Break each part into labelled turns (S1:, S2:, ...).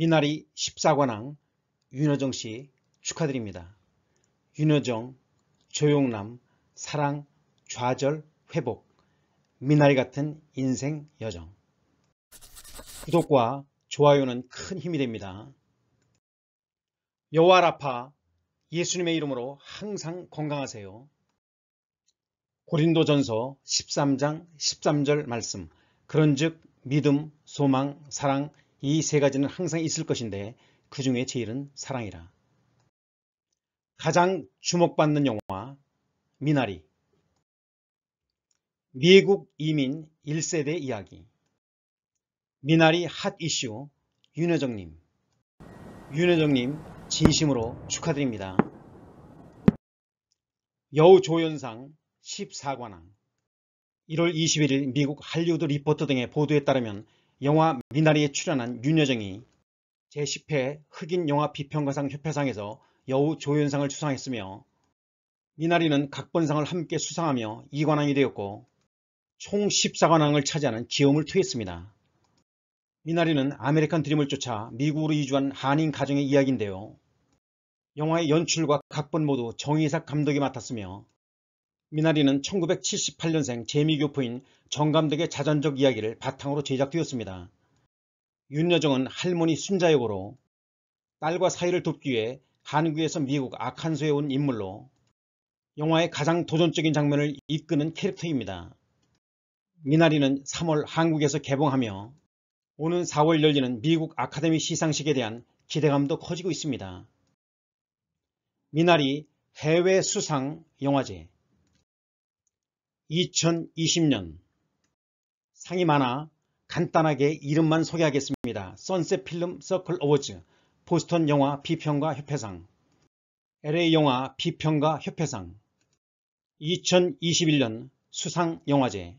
S1: 미나리 14관왕 윤여정 씨 축하드립니다. 윤여정, 조용남, 사랑, 좌절, 회복, 미나리 같은 인생 여정. 구독과 좋아요는 큰 힘이 됩니다. 여호와라파 예수님의 이름으로 항상 건강하세요. 고린도전서 13장 13절 말씀 그런즉 믿음, 소망, 사랑, 이세 가지는 항상 있을 것인데 그 중에 제일은 사랑이라. 가장 주목받는 영화 미나리 미국 이민 1세대 이야기 미나리 핫 이슈 윤여정님 윤여정님 진심으로 축하드립니다. 여우조연상 14관왕 1월 21일 미국 할리우드 리포터 등의 보도에 따르면 영화 미나리에 출연한 윤여정이 제10회 흑인 영화 비평가상 협회상에서 여우 조연상을 수상했으며 미나리는 각본상을 함께 수상하며 2관왕이 되었고 총 14관왕을 차지하는 기염을 투했습니다. 미나리는 아메리칸 드림을 쫓아 미국으로 이주한 한인 가정의 이야기인데요. 영화의 연출과 각본 모두 정의사 감독이 맡았으며 미나리는 1978년생 재미교포인 정감독의 자전적 이야기를 바탕으로 제작되었습니다. 윤여정은 할머니 순자 역으로 딸과 사이를 돕기 위해 한국에서 미국 아칸소에 온 인물로 영화의 가장 도전적인 장면을 이끄는 캐릭터입니다. 미나리는 3월 한국에서 개봉하며 오는 4월 열리는 미국 아카데미 시상식에 대한 기대감도 커지고 있습니다. 미나리 해외 수상 영화제 2020년 상이 많아 간단하게 이름만 소개하겠습니다. 선셋 필름 서클 어워즈 보스턴 영화 비평가 협회상 LA 영화 비평가 협회상 2021년 수상 영화제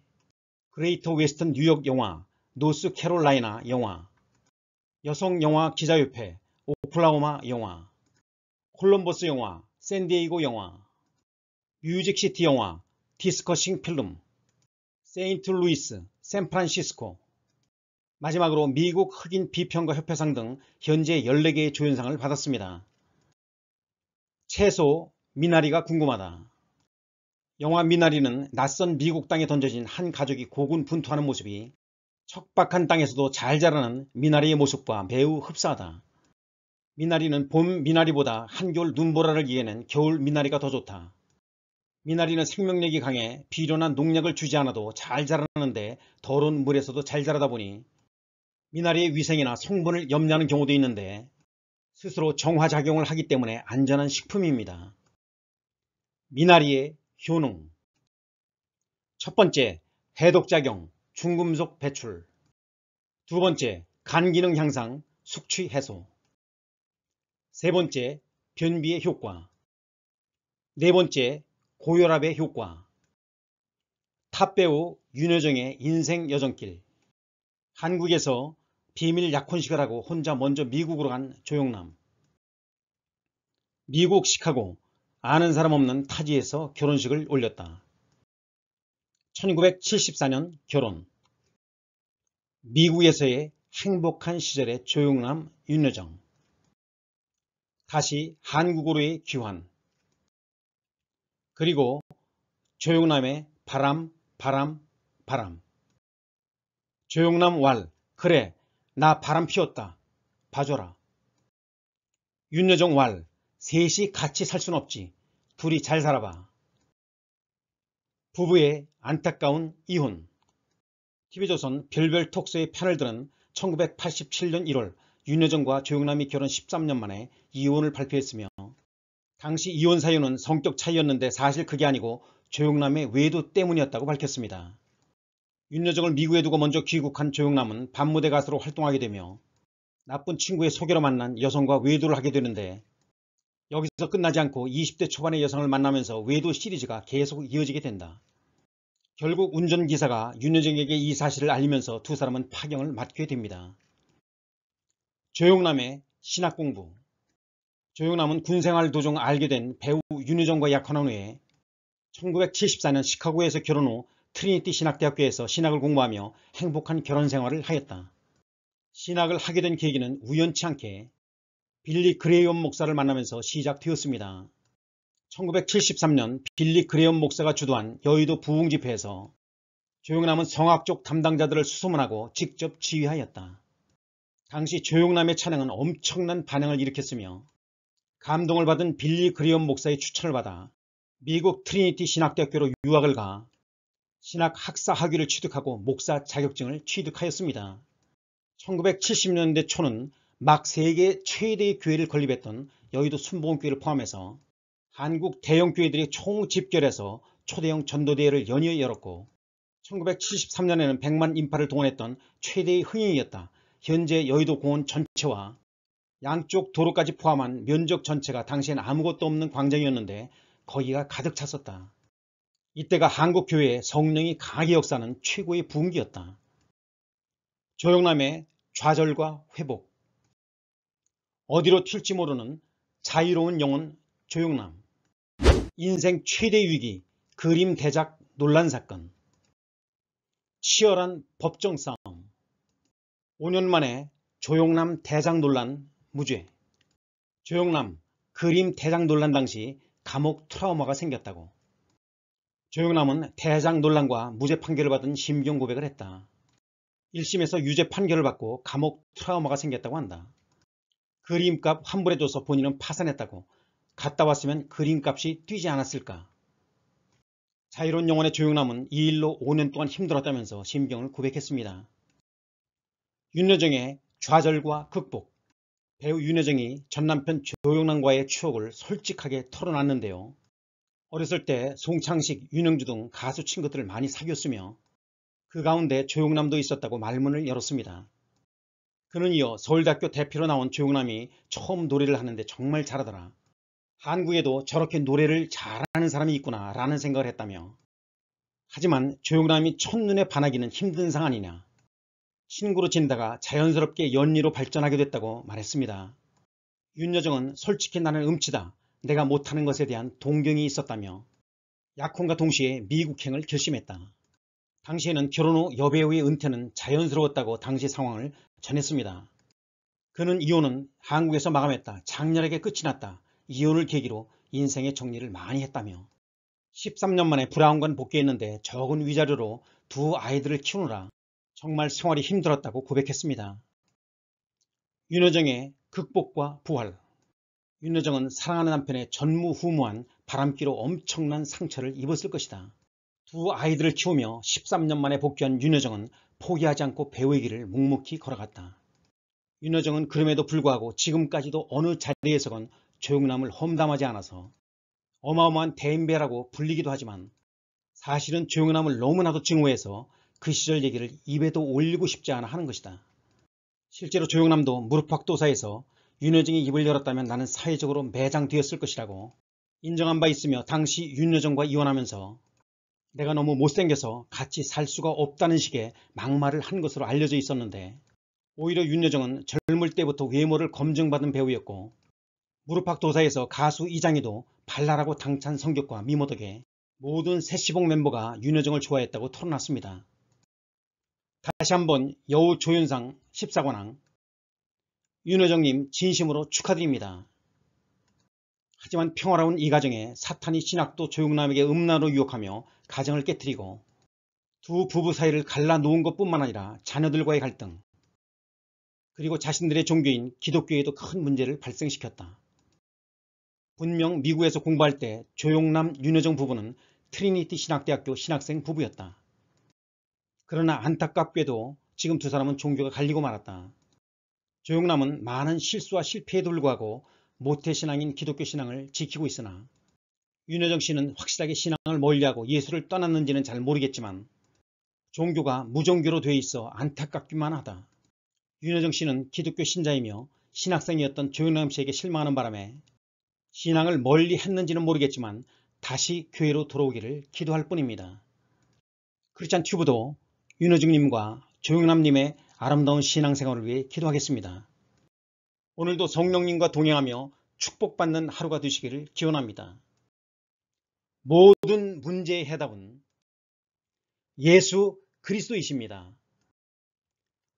S1: 그레이터 웨스턴 뉴욕 영화 노스캐롤라이나 영화 여성 영화 기자협회 오클라호마 영화 콜럼버스 영화 샌디에이고 영화 뮤직시티 영화 디스커싱 필름, 세인트 루이스, 샌프란시스코, 마지막으로 미국 흑인 비평가 협회상 등 현재 14개의 조연상을 받았습니다. 최소 미나리가 궁금하다. 영화 미나리는 낯선 미국 땅에 던져진 한 가족이 고군분투하는 모습이 척박한 땅에서도 잘 자라는 미나리의 모습과 매우 흡사하다. 미나리는 봄 미나리보다 한겨울 눈보라를 이해는 겨울 미나리가 더 좋다. 미나리는 생명력이 강해 비료나 농약을 주지 않아도 잘 자라는데 더러운 물에서도 잘 자라다 보니 미나리의 위생이나 성분을 염려하는 경우도 있는데 스스로 정화작용을 하기 때문에 안전한 식품입니다. 미나리의 효능 첫 번째, 해독작용, 중금속 배출 두 번째, 간기능 향상, 숙취 해소 세 번째, 변비의 효과 네 번째, 고혈압의 효과 탑배우 윤여정의 인생 여정길 한국에서 비밀 약혼식을 하고 혼자 먼저 미국으로 간조용남 미국 시카고 아는 사람 없는 타지에서 결혼식을 올렸다. 1974년 결혼 미국에서의 행복한 시절의 조용남 윤여정 다시 한국으로의 귀환 그리고 조용남의 바람 바람 바람 조용남 왈 그래 나 바람 피웠다 봐줘라 윤여정 왈 셋이 같이 살 순 없지 둘이 잘 살아봐 부부의 안타까운 이혼 TV조선 별별 톡스의 편을 들은 1987년 1월 윤여정과 조용남이 결혼 13년 만에 이혼을 발표했으며 당시 이혼 사유는 성격 차이였는데 사실 그게 아니고 조용남의 외도 때문이었다고 밝혔습니다. 윤여정을 미국에 두고 먼저 귀국한 조용남은 반무대 가수로 활동하게 되며 나쁜 친구의 소개로 만난 여성과 외도를 하게 되는데 여기서 끝나지 않고 20대 초반의 여성을 만나면서 외도 시리즈가 계속 이어지게 된다. 결국 운전기사가 윤여정에게 이 사실을 알리면서 두 사람은 파경을 맞게 됩니다. 조용남의 신학공부 조용남은 군생활 도중 알게 된 배우 윤유정과 약혼한 후에 1974년 시카고에서 결혼 후 트리니티 신학대학교에서 신학을 공부하며 행복한 결혼 생활을 하였다. 신학을 하게 된 계기는 우연치 않게 빌리 그레이엄 목사를 만나면서 시작되었습니다. 1973년 빌리 그레이엄 목사가 주도한 여의도 부흥집회에서 조용남은 성악 적 담당자들을 수소문하고 직접 지휘하였다. 당시 조용남의 찬양은 엄청난 반응을 일으켰으며 감동을 받은 빌리 그리엄 목사의 추천을 받아 미국 트리니티 신학대학교로 유학을 가 신학 학사 학위를 취득하고 목사 자격증을 취득하였습니다. 1970년대 초는 막 세계 최대의 교회를 건립했던 여의도 순복음교회를 포함해서 한국 대형교회들이 총집결해서 초대형 전도대회를 연이어 열었고 1973년에는 100만 인파를 동원했던 최대의 흥행이었다. 현재 여의도 공원 전체와 양쪽 도로까지 포함한 면적 전체가 당시엔 아무것도 없는 광장이었는데 거기가 가득 찼었다. 이때가 한국 교회의 성령이 강하게 역사는 최고의 분기였다. 조영남의 좌절과 회복 어디로 튈지 모르는 자유로운 영혼 조영남 인생 최대 위기 그림 대작 논란 사건 치열한 법정 싸움 5년 만에 조용남대장 논란 무죄 조영남 그림 대장 논란 당시 감옥 트라우마가 생겼다고 조영남은 대장 논란과 무죄 판결을 받은 심경 고백을 했다. 1심에서 유죄 판결을 받고 감옥 트라우마가 생겼다고 한다. 그림값 환불해줘서 본인은 파산했다고 갔다 왔으면 그림값이 뛰지 않았을까. 자유로운 영혼의 조영남은 이 일로 5년 동안 힘들었다면서 심경을 고백했습니다. 윤여정의 좌절과 극복 배우 윤여정이 전 남편 조용남과의 추억을 솔직하게 털어놨는데요. 어렸을 때 송창식, 윤영주 등 가수 친구들을 많이 사귀었으며 그 가운데 조용남도 있었다고 말문을 열었습니다. 그는 이어 서울대학교 대표로 나온 조용남이 처음 노래를 하는데 정말 잘하더라. 한국에도 저렇게 노래를 잘하는 사람이 있구나 라는 생각을 했다며 하지만 조용남이 첫눈에 반하기는 힘든 상황이냐 친구로 지다가 자연스럽게 연리로 발전하게 됐다고 말했습니다. 윤여정은 솔직히 나는 음치다. 내가 못하는 것에 대한 동경이 있었다며 약혼과 동시에 미국행을 결심했다. 당시에는 결혼 후 여배우의 은퇴는 자연스러웠다고 당시 상황을 전했습니다. 그는 이혼은 한국에서 마감했다. 장렬하게 끝이 났다. 이혼을 계기로 인생의 정리를 많이 했다며 13년 만에 브라운관 복귀했는데 적은 위자료로 두 아이들을 키우느라 정말 생활이 힘들었다고 고백했습니다. 윤여정의 극복과 부활 윤여정은 사랑하는 남편의 전무후무한 바람기로 엄청난 상처를 입었을 것이다. 두 아이들을 키우며 13년 만에 복귀한 윤여정은 포기하지 않고 배우의 길을 묵묵히 걸어갔다. 윤여정은 그럼에도 불구하고 지금까지도 어느 자리에서건 조용남을 험담하지 않아서 어마어마한 대인배라고 불리기도 하지만 사실은 조용남을 너무나도 증오해서 그 시절 얘기를 입에도 올리고 싶지 않아 하는 것이다. 실제로 조영남도 무릎팍도사에서 윤여정이 입을 열었다면 나는 사회적으로 매장되었을 것이라고 인정한 바 있으며 당시 윤여정과 이혼하면서 내가 너무 못생겨서 같이 살 수가 없다는 식의 막말을 한 것으로 알려져 있었는데 오히려 윤여정은 젊을 때부터 외모를 검증받은 배우였고 무릎팍도사에서 가수 이장희도 발랄하고 당찬 성격과 미모덕에 모든 세시봉 멤버가 윤여정을 좋아했다고 털어놨습니다. 다시 한번 여우 조윤상 14관왕 윤여정님 진심으로 축하드립니다. 하지만 평화로운 이 가정에 사탄이 신학도 조용남에게 음란으로 유혹하며 가정을 깨뜨리고 두 부부 사이를 갈라놓은 것뿐만 아니라 자녀들과의 갈등 그리고 자신들의 종교인 기독교에도 큰 문제를 발생시켰다. 분명 미국에서 공부할 때 조용남 윤여정 부부는 트리니티 신학대학교 신학생 부부였다. 그러나 안타깝게도 지금 두 사람은 종교가 갈리고 말았다. 조용남은 많은 실수와 실패에 불구하고 모태신앙인 기독교 신앙을 지키고 있으나 윤여정 씨는 확실하게 신앙을 멀리하고 예수를 떠났는지는 잘 모르겠지만 종교가 무종교로 돼 있어 안타깝기만 하다. 윤여정 씨는 기독교 신자이며 신학생이었던 조용남 씨에게 실망하는 바람에 신앙을 멀리 했는지는 모르겠지만 다시 교회로 돌아오기를 기도할 뿐입니다. 크리스찬 튜브도 윤호중님과 조용남님의 아름다운 신앙생활을 위해 기도하겠습니다. 오늘도 성령님과 동행하며 축복받는 하루가 되시기를 기원합니다. 모든 문제의 해답은 예수 그리스도이십니다.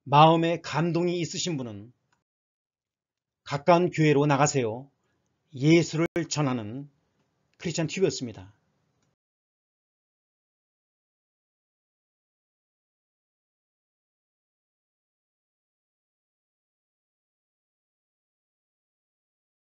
S1: 마음에 감동이 있으신 분은 가까운 교회로 나가세요. 예수를 전하는 크리스천 TV였습니다.